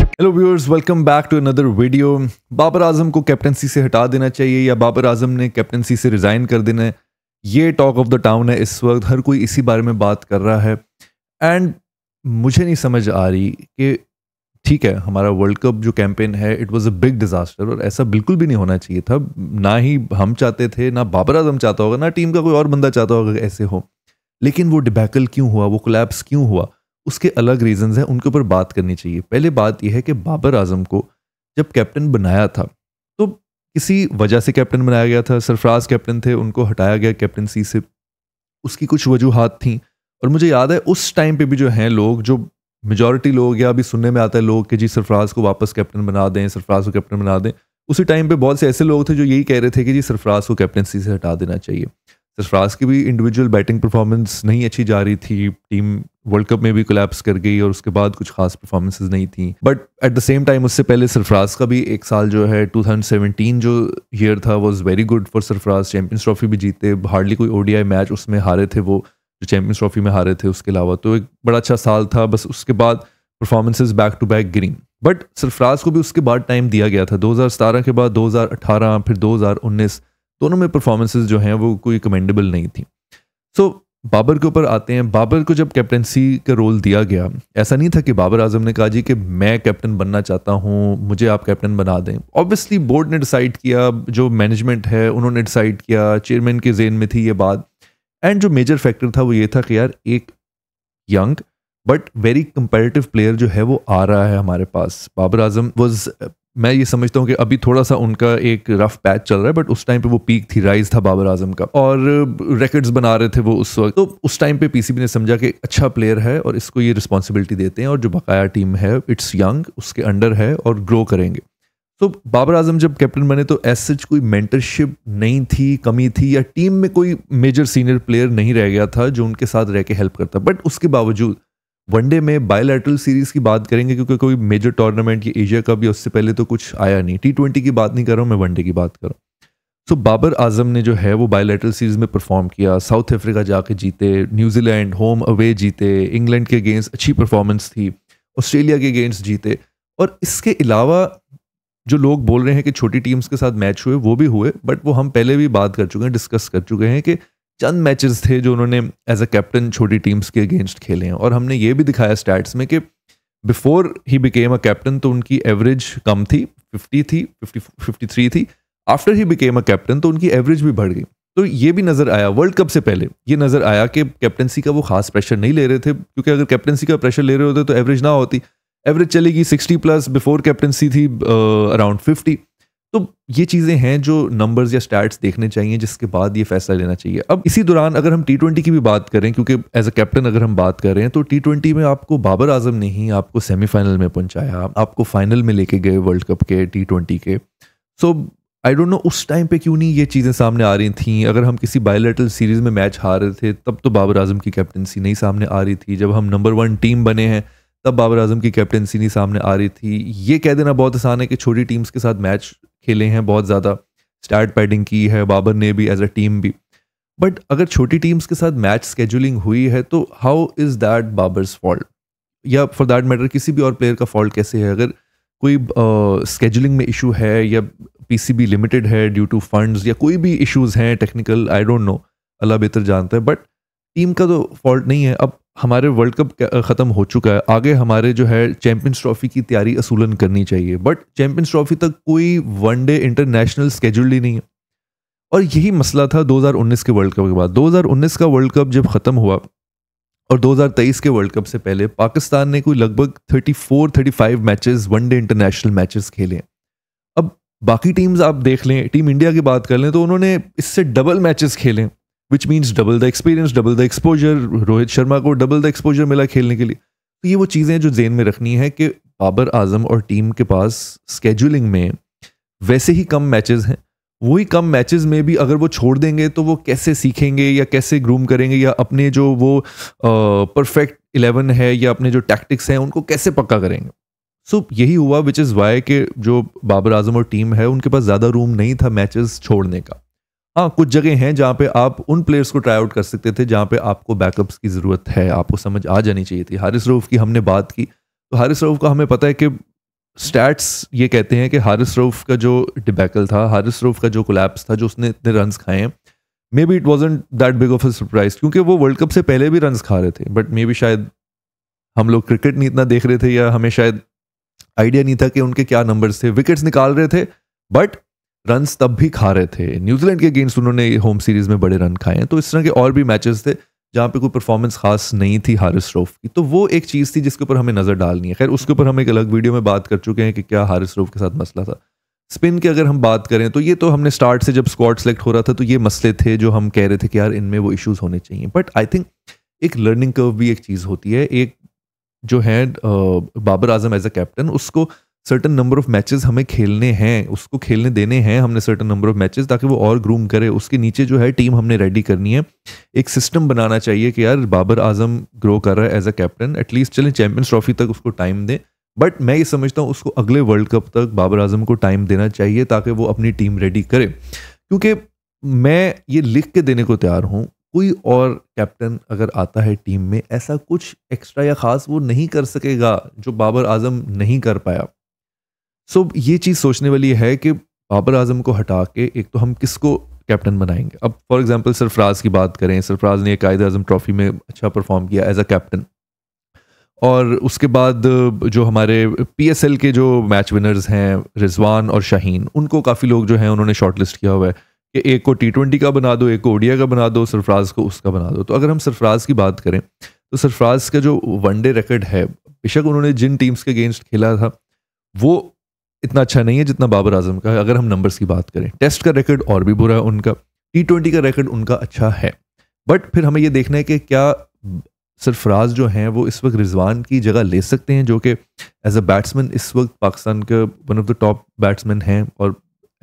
hello viewers welcome back to another video Babar Azam को captaincy से हटा देना चाहिए या बाबर आजम ने कैप्टनसी से रिज़ाइन कर देना है ये टॉक ऑफ द टाउन है इस वक्त हर कोई इसी बारे में बात कर रहा है एंड मुझे नहीं समझ आ रही कि ठीक है हमारा वर्ल्ड कप जो कैंपेन है it was a big disaster और ऐसा बिल्कुल भी नहीं होना चाहिए था ना ही हम चाहते थे ना बाबर आजम चाहता होगा ना टीम का कोई और बंदा चाहता होगा ऐसे हो लेकिन वो डिबैकल क्यों हुआ वो क्लैप्स क्यों हुआ उसके अलग रीजंस हैं उनके ऊपर बात करनी चाहिए पहले बात यह है कि बाबर आजम को जब कैप्टन बनाया था तो किसी वजह से कैप्टन बनाया गया था सरफराज कैप्टन थे उनको हटाया गया कैप्टनसी से उसकी कुछ वजूहत थी और मुझे याद है उस टाइम पे भी जो हैं लोग जो मेजोरिटी लोग या अभी सुनने में आता है लोग कि जी सरफराज को वापस कैप्टन बना दें सरफराज को कैप्टन बना दें उसी टाइम पे बहुत से ऐसे लोग थे जो यही कह रहे थे कि जी सरफराज को कैप्टनसी से हटा देना चाहिए सरफराज की भी इंडिविजुअल बैटिंग परफॉर्मेंस नहीं अच्छी जा रही थी टीम वर्ल्ड कप में भी कोलैप्स कर गई और उसके बाद कुछ खास परफॉर्मेंसेज नहीं थी but at the same time उससे पहले सरफराज का भी एक साल जो है 2017 जो ईयर था was very good for Sarfaraz Champions Trophy भी जीते हार्डली कोई ओडीआई मैच उसमें हारे थे वो जो चैम्पियंस ट्रॉफी में हारे थे उसके अलावा तो एक बड़ा अच्छा साल था बस उसके बाद performances back to back green but Sarfaraz को भी उसके बाद टाइम दिया गया था दो के बाद दो फिर दो दोनों में परफॉर्मेंसेज जो हैं वो कोई कमेंडेबल नहीं थी सो so, बाबर के ऊपर आते हैं बाबर को जब कैप्टनसी का रोल दिया गया ऐसा नहीं था कि बाबर आजम ने कहा जी कि मैं कैप्टन बनना चाहता हूँ मुझे आप कैप्टन बना दें ऑब्वियसली बोर्ड ने डिसाइड किया जो मैनेजमेंट है उन्होंने डिसाइड किया चेयरमैन के जेन में थी ये बात एंड जो मेजर फैक्टर था वो ये था कि यार एक young but very comparative player जो है वो आ रहा है हमारे पास बाबर आजम वॉज मैं ये समझता हूँ कि अभी थोड़ा सा उनका एक रफ पैच चल रहा है बट उस टाइम पे वो पीक थी राइज था बाबर आजम का और रिकॉर्ड्स uh, बना रहे थे वो उस वक्त तो उस टाइम पे पीसीबी ने समझा कि अच्छा प्लेयर है और इसको ये रिस्पॉन्सिबिलिटी देते हैं और जो बकाया टीम है इट्स यंग उसके अंडर है और ग्रो करेंगे तो बाबर आजम जब कैप्टन बने तो एस सच कोई मेंटरशिप नहीं थी कमी थी या टीम में कोई मेजर सीनियर प्लेयर नहीं रह गया था जो उनके साथ रह के हेल्प करता बट उसके बावजूद वनडे में बायोलैटरल सीरीज की बात करेंगे क्योंकि कोई मेजर टूर्नामेंट ये एशिया कप या उससे पहले तो कुछ आया नहीं टी ट्वेंटी की बात नहीं कर रहा हूँ मैं वनडे की बात कर रहा हूँ सो बाबर आजम ने जो है वो बायोलेटरल सीरीज में परफॉर्म किया साउथ अफ्रीका जाके जीते न्यूजीलैंड होम अवे जीते इंग्लैंड के अगेंस्ट अच्छी परफॉर्मेंस थी ऑस्ट्रेलिया के अगेंस्ट जीते और इसके अलावा जो लोग बोल रहे हैं कि छोटी टीम्स के साथ मैच हुए वो भी हुए बट वो हम पहले भी बात कर चुके हैं डिस्कस कर चुके हैं कि चंद मैचेस थे जो उन्होंने एज अ कैप्टन छोटी टीम्स के अगेंस्ट खेले हैं और हमने ये भी दिखाया स्टैट्स में कि before he became a captain तो उनकी एवरेज कम थी फिफ्टी थी फिफ्टी फिफ्टी थ्री थी after he became a captain तो उनकी एवरेज भी बढ़ गई तो ये भी नज़र आया वर्ल्ड कप से पहले ये नज़र आया कि कैप्टनसी का वो खास प्रेशर नहीं ले रहे थे क्योंकि अगर कैप्टनसी का प्रेशर ले रहे होते तो एवरेज ना होती एवरेज चलेगी सिक्सटी प्लस बिफोर कैप्टनसी थी अराउंड फिफ्टी तो ये चीज़ें हैं जो नंबर्स या स्टैट्स देखने चाहिए जिसके बाद ये फैसला लेना चाहिए अब इसी दौरान अगर हम टी ट्वेंटी की भी बात करें क्योंकि एज अ कैप्टन अगर हम बात कर रहे हैं तो टी ट्वेंटी में आपको बाबर आजम ने ही आपको सेमीफाइनल में पहुंचाया आपको फाइनल में लेके गए वर्ल्ड कप के टी ट्वेंटी के सो आई डोंट नो उस टाइम पे क्यों नहीं ये चीज़ें सामने आ रही थी अगर हम किसी बायोलेटल सीरीज़ में मैच हार रहे थे तब तो बाबर आजम की कैप्टनसी नहीं सामने आ रही थी जब हम नंबर वन टीम बने हैं तब बाबर आजम की कैप्टनसी नहीं सामने आ रही थी ये कह देना बहुत आसान है कि छोटी टीम्स के साथ मैच खेले हैं बहुत ज़्यादा स्टार्ट पैडिंग की है बाबर ने भी एज अ टीम भी बट अगर छोटी टीम्स के साथ मैच स्केजुलिंग हुई है तो how is that Babar's fault या फॉर दैट मैटर किसी भी और प्लेयर का फॉल्ट कैसे है अगर कोई स्केजुलिंग uh, में इशू है या पीसीबी लिमिटेड है ड्यू टू फंड्स या कोई भी इश्यूज हैं technical I don't know Allah बेहतर जानता है बट टीम का तो फॉल्ट नहीं है अब हमारे वर्ल्ड कप ख़त्म हो चुका है आगे हमारे जो है चैम्पियंस ट्रॉफी की तैयारी असूलन करनी चाहिए बट चैम्पियंस ट्रॉफी तक कोई वनडे इंटरनेशनल स्केड्यूल ही नहीं है और यही मसला था 2019 के वर्ल्ड कप के बाद 2019 का वर्ल्ड कप जब ख़त्म हुआ और 2023 के वर्ल्ड कप से पहले पाकिस्तान ने कोई लगभग 34 35 मैचेस वनडे इंटरनेशनल मैचेस खेले अब बाकी टीम्स आप देख लें टीम इंडिया की बात कर लें तो उन्होंने इससे डबल मैचेस खेले which means double the experience double the exposure Rohit Sharma को डबल द एक्सपोजर मिला खेलने के लिए तो ये वो चीज़ें जो जेन में रखनी है कि बाबर आजम और टीम के पास स्केजुलिंग में वैसे ही कम मैचेस हैं वही कम मैचेस में भी अगर वो छोड़ देंगे तो वो कैसे सीखेंगे या कैसे ग्रूम करेंगे या अपने जो वो परफेक्ट इलेवन है या अपने जो टैक्टिक्स हैं उनको कैसे पक्का करेंगे सो so, यही हुआ विच इज़ वाई के जो बाबर आजम और टीम है उनके पास ज़्यादा रूम नहीं था मैचेस छोड़ने का हाँ कुछ जगह हैं जहाँ पे आप उन प्लेयर्स को ट्राई आउट कर सकते थे जहाँ पे आपको बैकअप्स की ज़रूरत है आपको समझ आ जानी चाहिए थी हारिस रऊफ की हमने बात की तो हारिस रऊफ का हमें पता है कि स्टैट्स ये कहते हैं कि हारिस रऊफ का जो डिबैकल था हारिस रऊफ का जो कोलैप्स था जो उसने इतने रन खाए हैं maybe it wasn't that big of a surprise क्योंकि वो वर्ल्ड कप से पहले भी रन खा रहे थे बट मे बी शायद हम लोग क्रिकेट नहीं इतना देख रहे थे या हमें शायद आइडिया नहीं था कि उनके क्या नंबर्स थे विकेट्स निकाल रहे थे बट रन तब भी खा रहे थे न्यूजीलैंड के अगेंस्ट उन्होंने होम सीरीज में बड़े रन खाए हैं तो इस तरह के और भी मैचेस थे जहाँ पे कोई परफॉर्मेंस खास नहीं थी हारिस रोफ की तो वो एक चीज़ थी जिसके ऊपर हमें नज़र डालनी है खैर उसके ऊपर हम एक अलग वीडियो में बात कर चुके हैं कि क्या हारिस रोफ के साथ मसला था स्पिन की अगर हम बात करें तो ये तो हमने स्टार्ट से जब स्क्वाड सेलेक्ट हो रहा था तो ये मसले थे जो हम कह रहे थे कि यार इनमें वो इश्यूज़ होने चाहिए बट आई थिंक एक लर्निंग कर्व भी एक चीज़ होती है एक जो है Babar Azam as a captain उसको सर्टन नंबर ऑफ मैचेस हमें खेलने हैं उसको खेलने देने हैं हमने सर्टन नंबर ऑफ मैचेस ताकि वो और ग्रूम करे उसके नीचे जो है टीम हमने रेडी करनी है एक सिस्टम बनाना चाहिए कि यार बाबर आजम ग्रो कर रहा है एज अ कैप्टन एटलीस्ट चलें चैंपियंस ट्रॉफी तक उसको टाइम दें बट मैं ये समझता हूँ उसको अगले वर्ल्ड कप तक बाबर आजम को टाइम देना चाहिए ताकि वो अपनी टीम रेडी करे क्योंकि मैं ये लिख के देने को तैयार हूँ कोई और कैप्टन अगर आता है टीम में ऐसा कुछ एक्स्ट्रा या ख़ास वो नहीं कर सकेगा जो बाबर आजम नहीं कर पाया सो so, ये चीज़ सोचने वाली है कि बाबर आजम को हटा के एक तो हम किसको कैप्टन बनाएंगे अब फॉर एग्जांपल सरफराज की बात करें सरफराज ने कायद आजम ट्रॉफी में अच्छा परफॉर्म किया एज अ कैप्टन और उसके बाद जो हमारे पीएसएल के जो मैच विनर्स हैं रिजवान और शाहीन उनको काफ़ी लोग जो हैं उन्होंने शॉर्टलिस्ट किया हुआ है कि एक को टी ट्वेंटी का बना दो एक को ओडिया का बना दो सरफराज को उसका बना दो तो अगर हम सरफराज की बात करें तो सरफराज का जो वनडे रिकॉर्ड है बेशक उन्होंने जिन टीम्स के अगेंस्ट खेला था वो इतना अच्छा नहीं है जितना बाबर आजम का है अगर हम नंबर्स की बात करें टेस्ट का रिकॉर्ड और भी बुरा है उनका टी ट्वेंटी का रिकॉर्ड उनका अच्छा है बट फिर हमें यह देखना है कि क्या सरफराज जो हैं वो इस वक्त रिजवान की जगह ले सकते हैं जो कि एज अ बैट्समैन इस वक्त पाकिस्तान के one of the top batsman हैं और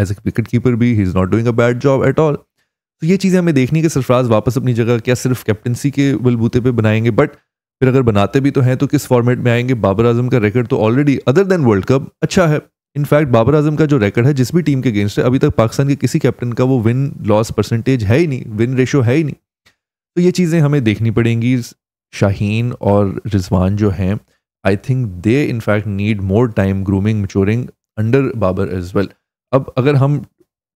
एज ए विकेट कीपर भी he is not doing a bad job at all तो ये चीज़ें हमें देखनी है कि सरफराज वापस अपनी जगह क्या सिर्फ कैप्टनसी के बलबूते पे बनाएंगे बट फिर अगर बनाते भी तो हैं तो किस फॉर्मेट में आएंगे बाबर आजम का रिकॉर्ड तो already other than world cup अच्छा है इनफैक्ट बाबर आजम का जो रिकॉर्ड है जिस भी टीम के अगेंस्ट है अभी तक पाकिस्तान के किसी कैप्टन का वो विन लॉस परसेंटेज है ही नहीं विन रेशो है ही नहीं तो ये चीज़ें हमें देखनी पड़ेंगी शाहीन और रिजवान जो हैं I think they in fact need more time grooming maturing under Babar as well अब अगर हम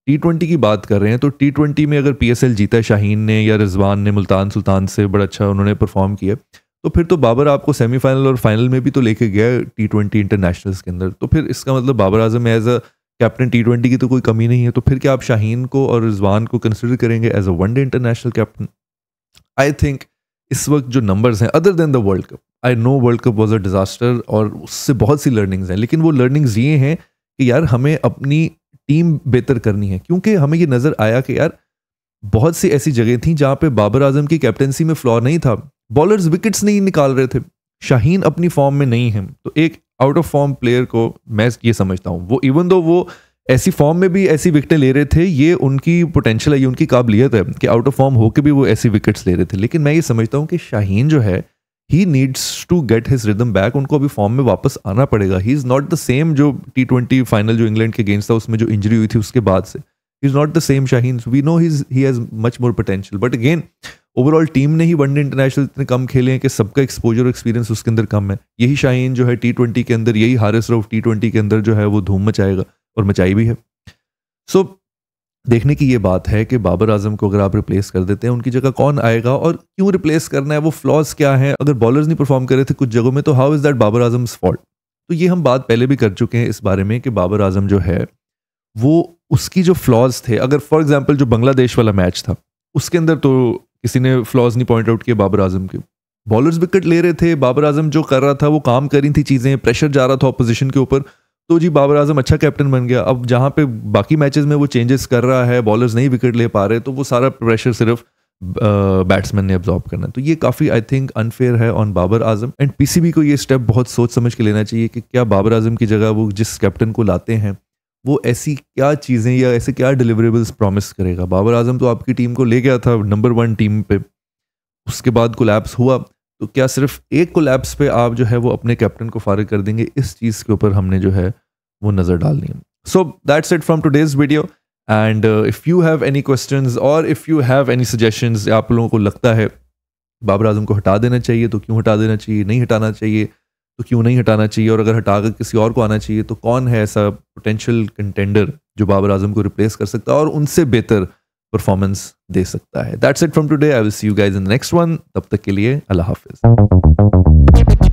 टी ट्वेंटी की बात कर रहे हैं तो टी ट्वेंटी में अगर पी एस एल जीता है शाहीन ने या रिजवान ने मुल्तान सुल्तान से बड़ा अच्छा उन्होंने परफॉर्म किया तो फिर तो बाबर आपको सेमीफाइनल और फाइनल में भी तो लेके गया टी ट्वेंटी इंटरनेशनल्स के अंदर तो फिर इसका मतलब Babar Azam as a captain T twenty की तो कोई कमी नहीं है तो फिर क्या आप शाहीन को और रिजवान को कंसिडर करेंगे as a one day international captain I think इस वक्त जो नंबर्स हैं other than the world cup I know world cup was a disaster और उससे बहुत सी लर्निंग्स हैं लेकिन वो लर्निंग्स ये हैं कि यार हमें अपनी टीम बेहतर करनी है क्योंकि हमें ये नज़र आया कि यार बहुत सी ऐसी जगह थी जहाँ पे बाबर आजम की कैप्टनसी में फ्लॉर नहीं था बॉलर्स विकेट्स नहीं निकाल रहे थे शाहीन अपनी फॉर्म में नहीं है तो एक आउट ऑफ फॉर्म प्लेयर को मैं ये समझता हूँ वो इवन दो वो ऐसी फॉर्म में भी ऐसी विकेटें ले रहे थे ये उनकी पोटेंशियल है ये उनकी काबिलियत है कि आउट ऑफ फॉर्म होकर भी वो ऐसी विकेट्स ले रहे थे लेकिन मैं ये समझता हूँ कि शाहीन जो है he needs to get his rhythm back उनको अभी फॉर्म में वापस आना पड़ेगा he is not the same जो टी ट्वेंटी फाइनल जो इंग्लैंड के अगेंस्ट था उसमें जो इंजरी हुई थी उसके बाद से he is not the same Shaheen we know he has much more potential but again overall team ने ही वनडे इंटरनेशनल इतने कम खेले हैं कि सबका एक्सपोजर एक्सपीरियंस उसके अंदर कम है यही शाहीन जो है टी ट्वेंटी के अंदर यही हारिस रऊफ टी ट्वेंटी के अंदर जो है वो धूम मचाएगा और मचाई भी है सो so, देखने की ये बात है कि बाबर आजम को अगर आप रिप्लेस कर देते हैं उनकी जगह कौन आएगा और क्यों रिप्लेस करना है वो फ्लॉज क्या है अगर बॉलर्स नहीं परफॉर्म कर रहे थे कुछ जगहों में तो how is that Babar Azam fault तो ये हम बात पहले भी कर चुके हैं इस बारे में कि बाबर आजम जो है वो उसकी जो फ्लॉज थे अगर फॉर एग्जाम्पल जो बांग्लादेश वाला मैच था उसके अंदर तो किसी ने फ्लॉज नहीं पॉइंट आउट किए बाबर आजम के बॉलर्स विकेट ले रहे थे बाबर आजम जो कर रहा था वो काम करी थी चीज़ें प्रेशर जा रहा था अपोजिशन के ऊपर तो जी बाबर आजम अच्छा कैप्टन बन गया अब जहाँ पे बाकी मैचेस में वो चेंजेस कर रहा है बॉलर्स नहीं विकेट ले पा रहे तो वो सारा प्रेशर सिर्फ बैट्समैन ने एब्जॉर्ब करना है तो ये काफ़ी आई थिंक अनफेयर है on Babar Azam and PCB को ये स्टेप बहुत सोच समझ के लेना चाहिए कि क्या बाबर आजम की जगह वो जिस कैप्टन को लाते हैं वो ऐसी क्या चीज़ें या ऐसे क्या डिलीवरेबल्स प्रॉमिस करेगा बाबर आजम तो आपकी टीम को ले गया था नंबर वन टीम पे उसके बाद कोलैप्स हुआ तो क्या सिर्फ एक कोलैप्स पे आप जो है वो अपने कैप्टन को फारग कर देंगे इस चीज़ के ऊपर हमने जो है वो नज़र डालनी है so that's it from today's video and if you have any question और if you have any suggestion आप लोगों को लगता है बाबर आजम को हटा देना चाहिए तो क्यों हटा देना चाहिए नहीं हटाना चाहिए तो क्यों नहीं हटाना चाहिए और अगर हटा कर किसी और को आना चाहिए तो कौन है ऐसा पोटेंशियल कंटेंडर जो बाबर आजम को रिप्लेस कर सकता है और उनसे बेहतर परफॉर्मेंस दे सकता है that's it from today I will see you guys in next one तब तक के लिए अल्लाह हाफिज़